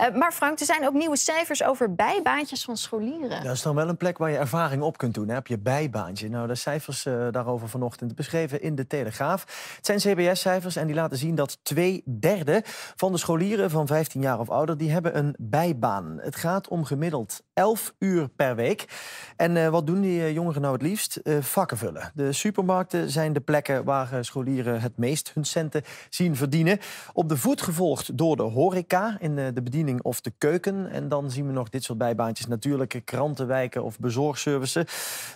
Eh, maar Frank, er zijn ook nieuwe cijfers over bijbaantjes van scholieren. Dat is dan wel een plek waar je ervaring op kunt doen. Hè? Heb je bijbaantje? Nou, de cijfers eh, daarover vanochtend beschreven in de Telegraaf. Het zijn CBS-cijfers en die laten zien dat twee derde van de scholieren van 15 jaar of ouder... die hebben een bijbaan. Het gaat om gemiddeld 11 uur per week. En eh, wat doen die eh, jongeren nou het liefst? Eh, vakken vullen. De supermarkten zijn de plekken waar scholieren het meest hun centen zien verdienen. Op de voet gevolgd door de horeca in de bediening of de keuken. En dan zien we nog dit soort bijbaantjes natuurlijke Krantenwijken of bezorgservices.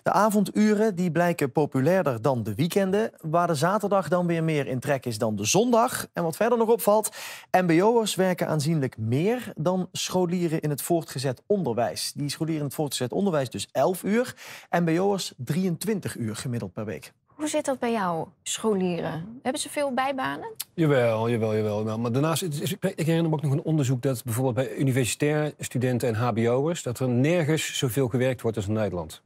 De avonduren die blijken populairder dan de weekenden. Waar de zaterdag dan weer meer in trek is dan de zondag. En wat verder nog opvalt, mbo'ers werken aanzienlijk meer dan scholieren in het voortgezet onderwijs die scholieren het voortgezet onderwijs dus 11 uur. MBO'ers 23 uur gemiddeld per week. Hoe zit dat bij jou, scholieren? Hebben ze veel bijbanen? Jawel, jawel, jawel. Maar daarnaast, is, ik herinner me ook nog een onderzoek... dat bijvoorbeeld bij universitair studenten en hbo'ers... dat er nergens zoveel gewerkt wordt als in Nederland.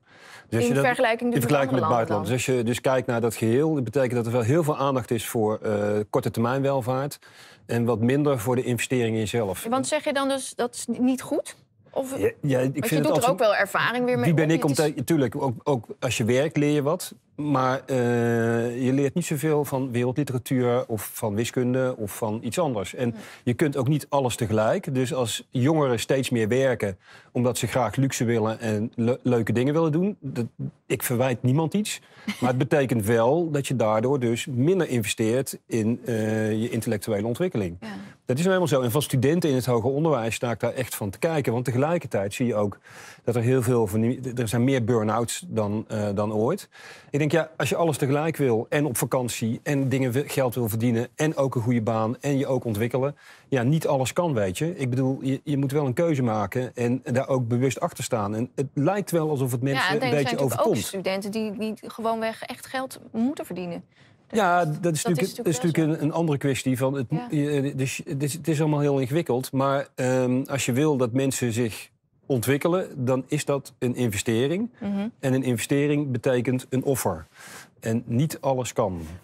Dus in dat, vergelijking, in vergelijking met het buitenland. Dus als je dus kijkt naar dat geheel, dat betekent dat er wel heel veel aandacht is voor eh, korte termijn welvaart. En wat minder voor de investeringen in jezelf. Want zeg je dan dus dat is niet goed? Of, ik vind je doet er ook wel ervaring weer mee. Wie ben ik? Om te, tuurlijk, ook, ook als je werkt leer je wat. Maar eh, je leert niet zoveel van wereldliteratuur of van wiskunde of van iets anders. En je kunt ook niet alles tegelijk. Dus als jongeren steeds meer werken omdat ze graag luxe willen en leuke dingen willen doen, dat, ik verwijt niemand iets. Maar het betekent wel dat je daardoor dus minder investeert in eh, je intellectuele ontwikkeling. Ja. Dat is nou helemaal zo. En van studenten in het hoger onderwijs sta ik daar echt van te kijken. Want tegelijkertijd zie je ook dat er heel veel van Er zijn meer burn-outs dan, eh, dan ooit. Ik denk, ja, als je alles tegelijk wil en op vakantie en dingen geld wil verdienen en ook een goede baan en je ook ontwikkelen. Ja, niet alles kan, weet je. Ik bedoel, je, je moet wel een keuze maken en daar ook bewust achter staan. En het lijkt wel alsof het mensen een beetje overkomt. Ja, er zijn ook studenten die, die gewoonweg echt geld moeten verdienen. Ja, dat is, natuurlijk, een, andere kwestie. Van het, dus, het, is, dus het is allemaal heel ingewikkeld. Maar ehm, als je wil dat mensen zich ontwikkelen, dan is dat een investering. Mhm. En een investering betekent een offer. En niet alles kan.